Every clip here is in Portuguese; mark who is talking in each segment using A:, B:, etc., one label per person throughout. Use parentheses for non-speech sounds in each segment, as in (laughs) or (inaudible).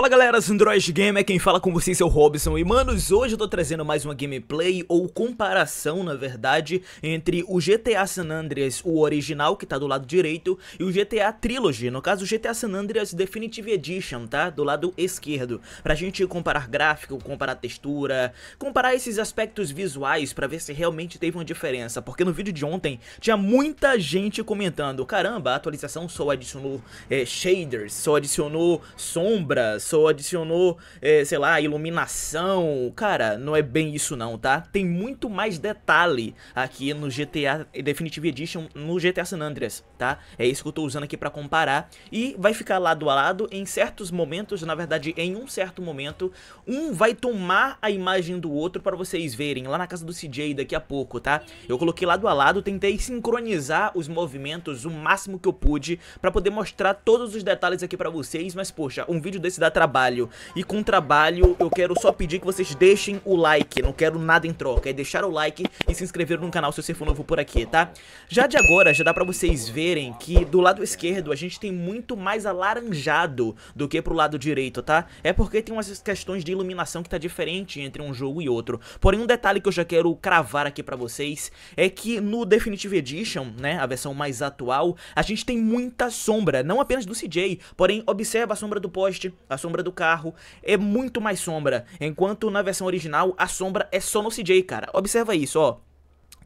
A: Fala galera, Android Gamer, é quem fala com vocês é o Robson E manos, hoje eu tô trazendo mais uma gameplay, ou comparação na verdade Entre o GTA San Andreas, o original que tá do lado direito E o GTA Trilogy, no caso o GTA San Andreas Definitive Edition, tá? Do lado esquerdo Pra gente comparar gráfico, comparar textura Comparar esses aspectos visuais pra ver se realmente teve uma diferença Porque no vídeo de ontem tinha muita gente comentando Caramba, a atualização só adicionou é, shaders, só adicionou sombras avançou, adicionou, é, sei lá, iluminação. Cara, não é bem isso não, tá? Tem muito mais detalhe aqui no GTA Definitive Edition, no GTA San Andreas tá? É isso que eu tô usando aqui pra comparar. E vai ficar lado a lado em certos momentos, na verdade em um certo momento, um vai tomar a imagem do outro pra vocês verem lá na casa do CJ daqui a pouco, tá? Eu coloquei lado a lado, tentei sincronizar os movimentos o máximo que eu pude pra poder mostrar todos os detalhes aqui pra vocês, mas poxa, um vídeo desse dá trabalho. E com trabalho eu quero só pedir que vocês deixem o like, não quero nada em troca, é deixar o like e se inscrever no canal se você for novo por aqui, tá? Já de agora, já dá pra vocês verem que do lado esquerdo a gente tem muito mais alaranjado do que pro lado direito, tá? É porque tem umas questões de iluminação que tá diferente entre um jogo e outro. Porém, um detalhe que eu já quero cravar aqui pra vocês é que no Definitive Edition, né, a versão mais atual, a gente tem muita sombra, não apenas do CJ, porém observa a sombra do poste, a sombra do carro, é muito mais sombra, enquanto na versão original a sombra é só no CJ, cara. Observa isso, ó.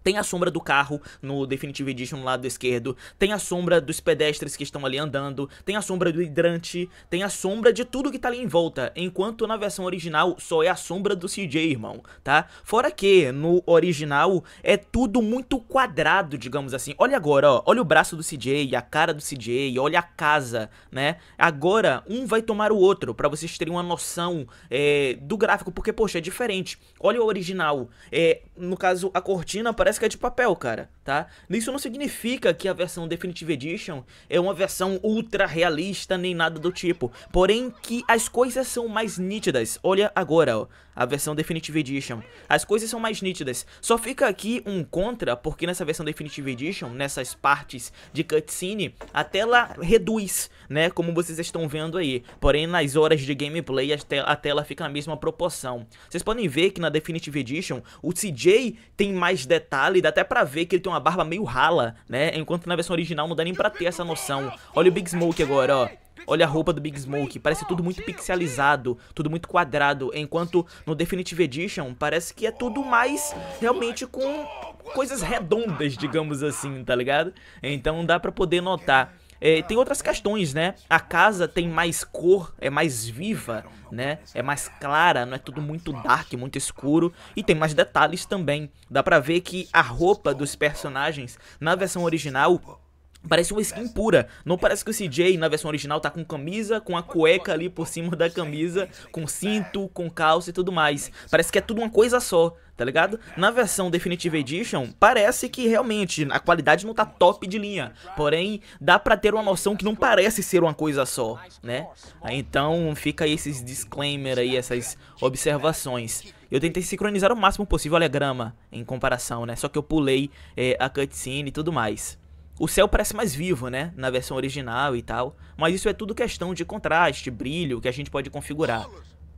A: Tem a sombra do carro no Definitive Edition no lado esquerdo. Tem a sombra dos pedestres que estão ali andando. Tem a sombra do hidrante. Tem a sombra de tudo que tá ali em volta. Enquanto na versão original só é a sombra do CJ, irmão, tá? Fora que no original é tudo muito quadrado, digamos assim. Olha agora, ó. Olha o braço do CJ, a cara do CJ, olha a casa, né? Agora, um vai tomar o outro, para vocês terem uma noção é, do gráfico. Porque, poxa, é diferente. Olha o original. É, no caso, a cortina parece Jéssica de papel, cara tá? Isso não significa que a versão Definitive Edition é uma versão ultra realista nem nada do tipo, porém que as coisas são mais nítidas. Olha agora, ó, a versão Definitive Edition. As coisas são mais nítidas. Só fica aqui um contra, porque nessa versão Definitive Edition, nessas partes de cutscene, a tela reduz, né, como vocês estão vendo aí. Porém, nas horas de gameplay, a, te a tela fica na mesma proporção. Vocês podem ver que na Definitive Edition, o CJ tem mais detalhe, dá até pra ver que ele tem uma uma barba meio rala, né? Enquanto na versão original não dá nem pra ter essa noção. Olha o Big Smoke agora, ó. Olha a roupa do Big Smoke, parece tudo muito pixelizado, tudo muito quadrado, enquanto no Definitive Edition parece que é tudo mais realmente com coisas redondas, digamos assim, tá ligado? Então dá pra poder notar é, tem outras questões, né? A casa tem mais cor, é mais viva, né? É mais clara, não é tudo muito dark, muito escuro. E tem mais detalhes também. Dá pra ver que a roupa dos personagens na versão original Parece uma skin pura. Não parece que o CJ na versão original tá com camisa, com a cueca ali por cima da camisa, com cinto, com calça e tudo mais. Parece que é tudo uma coisa só tá ligado? Na versão Definitive Edition, parece que realmente a qualidade não tá top de linha. Porém, dá pra ter uma noção que não parece ser uma coisa só, né? Então fica aí esses disclaimer aí, essas observações. Eu tentei sincronizar o máximo possível o grama em comparação, né? Só que eu pulei é, a cutscene e tudo mais. O céu parece mais vivo, né? Na versão original e tal. Mas isso é tudo questão de contraste, brilho, que a gente pode configurar.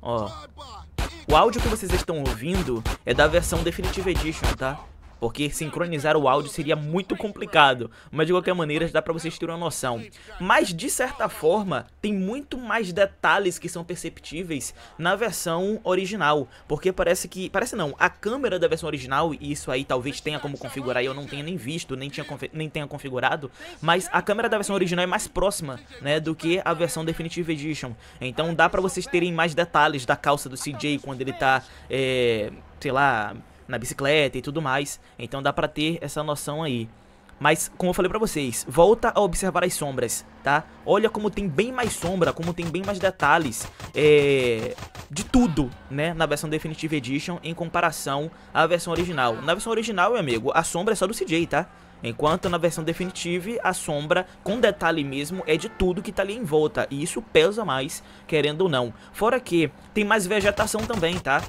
A: Ó. O áudio que vocês estão ouvindo é da versão Definitive Edition, tá? porque sincronizar o áudio seria muito complicado, mas de qualquer maneira dá para vocês terem uma noção. Mas de certa forma, tem muito mais detalhes que são perceptíveis na versão original, porque parece que, parece não, a câmera da versão original, e isso aí talvez tenha como configurar, e eu não tenha nem visto, nem, tinha, nem tenha configurado, mas a câmera da versão original é mais próxima, né, do que a versão Definitive Edition, então dá para vocês terem mais detalhes da calça do CJ quando ele tá, é, sei lá na bicicleta e tudo mais. Então dá pra ter essa noção aí. Mas, como eu falei pra vocês, volta a observar as sombras, tá? Olha como tem bem mais sombra, como tem bem mais detalhes é, de tudo, né? Na versão Definitive Edition em comparação à versão original. Na versão original, meu amigo, a sombra é só do CJ, tá? Enquanto na versão Definitive, a sombra, com detalhe mesmo, é de tudo que tá ali em volta. E isso pesa mais, querendo ou não. Fora que tem mais vegetação também, tá?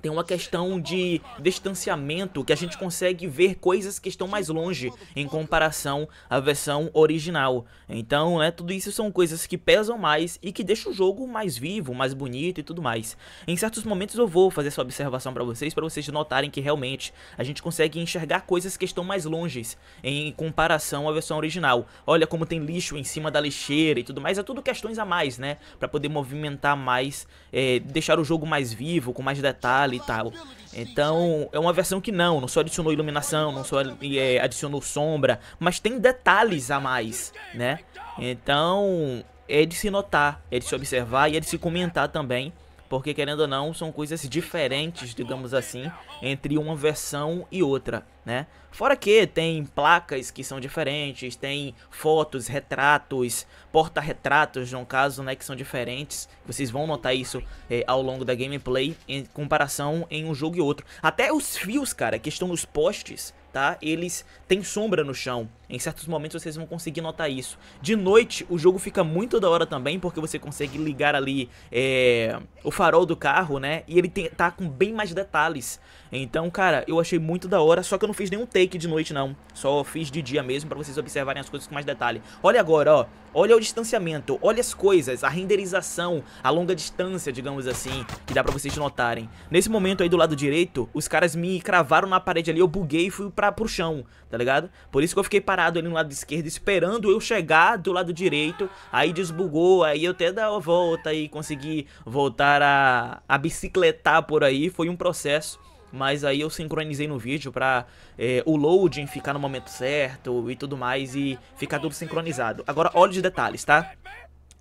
A: Tem uma questão de distanciamento que a gente consegue ver coisas que estão mais longe em comparação à versão original. Então, né, tudo isso são coisas que pesam mais e que deixam o jogo mais vivo, mais bonito e tudo mais. Em certos momentos eu vou fazer essa observação para vocês, para vocês notarem que realmente a gente consegue enxergar coisas que estão mais longe em comparação à versão original. Olha como tem lixo em cima da lixeira e tudo mais, é tudo questões a mais, né, para poder movimentar mais, é, deixar o jogo mais vivo, com mais detalhes ali e tal. Então, é uma versão que não, não só adicionou iluminação, não só é, adicionou sombra, mas tem detalhes a mais, né? Então, é de se notar, é de se observar e é de se comentar também, porque querendo ou não, são coisas diferentes, digamos assim, entre uma versão e outra né? Fora que tem placas que são diferentes, tem fotos, retratos, porta-retratos, no caso, né, que são diferentes. Vocês vão notar isso eh, ao longo da gameplay em comparação em um jogo e outro. Até os fios, cara, que estão nos postes, tá? Eles têm sombra no chão. Em certos momentos vocês vão conseguir notar isso. De noite, o jogo fica muito da hora também, porque você consegue ligar ali é, o farol do carro, né? E ele tem, tá com bem mais detalhes. Então, cara, eu achei muito da hora, só que eu não fiz nenhum take de noite, não. Só fiz de dia mesmo pra vocês observarem as coisas com mais detalhe. Olha agora, ó. Olha o distanciamento, olha as coisas, a renderização, a longa distância, digamos assim, que dá pra vocês notarem. Nesse momento aí do lado direito, os caras me cravaram na parede ali, eu buguei e fui pra, pro chão, tá ligado? Por isso que eu fiquei parado ali no lado esquerdo, esperando eu chegar do lado direito, aí desbugou, aí eu até dar a volta e consegui voltar a, a bicicletar por aí, foi um processo mas aí eu sincronizei no vídeo pra é, o loading ficar no momento certo e tudo mais e ficar tudo sincronizado. Agora olha os detalhes, tá?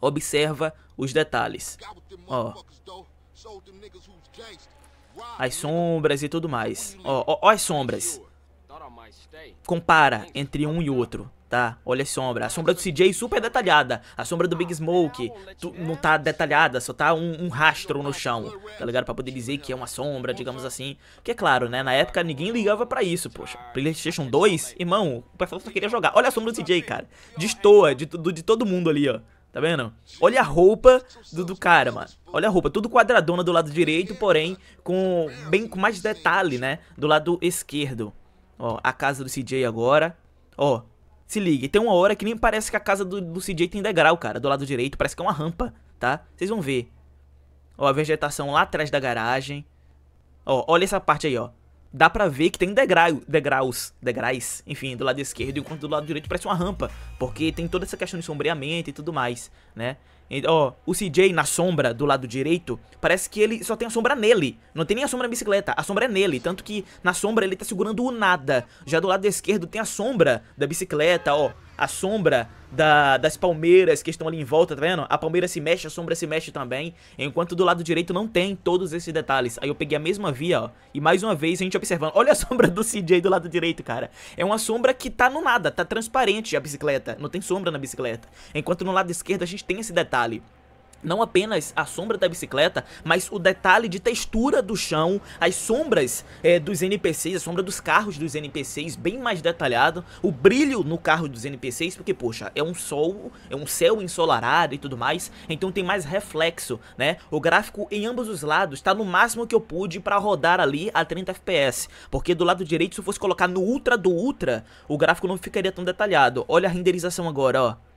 A: Observa os detalhes. Ó. As sombras e tudo mais. Ó, ó, ó as sombras. Compara entre um e outro. Tá, olha a sombra. A sombra do CJ super detalhada. A sombra do Big Smoke tu, não tá detalhada, só tá um, um, rastro no chão. Tá ligado? Pra poder dizer que é uma sombra, digamos assim. Que é claro, né? Na época ninguém ligava pra isso, poxa. Playstation 2, irmão, o pessoal só queria jogar. Olha a sombra do CJ, cara. Destoa de, de, de todo mundo ali, ó. Tá vendo? Olha a roupa do, do, cara, mano. Olha a roupa, tudo quadradona do lado direito, porém com bem com mais detalhe, né? Do lado esquerdo. Ó, a casa do CJ agora. Ó, se liga, tem uma hora que nem parece que a casa do, do CJ tem degrau, cara, do lado direito, parece que é uma rampa, tá? Vocês vão ver. Ó, a vegetação lá atrás da garagem. Ó, olha essa parte aí, ó dá pra ver que tem degrau, degraus, degrais, enfim, do lado esquerdo, enquanto do lado direito parece uma rampa, porque tem toda essa questão de sombreamento e tudo mais, né? E, ó, o CJ na sombra do lado direito, parece que ele só tem a sombra nele, não tem nem a sombra na bicicleta, a sombra é nele, tanto que na sombra ele tá segurando o nada, já do lado esquerdo tem a sombra da bicicleta, ó, a sombra da, das palmeiras que estão ali em volta, tá vendo? A palmeira se mexe, a sombra se mexe também, enquanto do lado direito não tem todos esses detalhes. Aí eu peguei a mesma via, ó, e mais uma vez a gente observando. Olha a (laughs) sombra do CJ do lado direito, cara. É uma sombra que tá no nada, tá transparente a bicicleta, não tem sombra na bicicleta. Enquanto no lado esquerdo a gente tem esse detalhe não apenas a sombra da bicicleta, mas o detalhe de textura do chão, as sombras é, dos NPCs, a sombra dos carros dos NPCs, bem mais detalhado, o brilho no carro dos NPCs, porque, poxa, é um sol, é um céu ensolarado e tudo mais, então tem mais reflexo, né? O gráfico em ambos os lados está no máximo que eu pude para rodar ali a 30 FPS, porque do lado direito, se eu fosse colocar no ultra do ultra, o gráfico não ficaria tão detalhado. Olha a renderização agora, ó.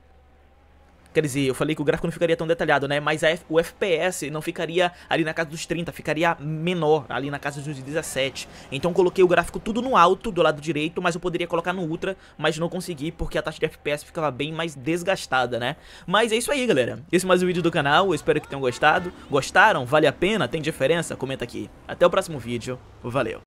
A: Quer dizer, eu falei que o gráfico não ficaria tão detalhado, né? Mas F, o FPS não ficaria ali na casa dos 30, ficaria menor, ali na casa dos 17. Então coloquei o gráfico tudo no alto, do lado direito, mas eu poderia colocar no ultra, mas não consegui porque a taxa de FPS ficava bem mais desgastada, né? Mas é isso aí, galera. Esse é mais um vídeo do canal, eu espero que tenham gostado. Gostaram? Vale a pena? Tem diferença? Comenta aqui. Até o próximo vídeo, valeu!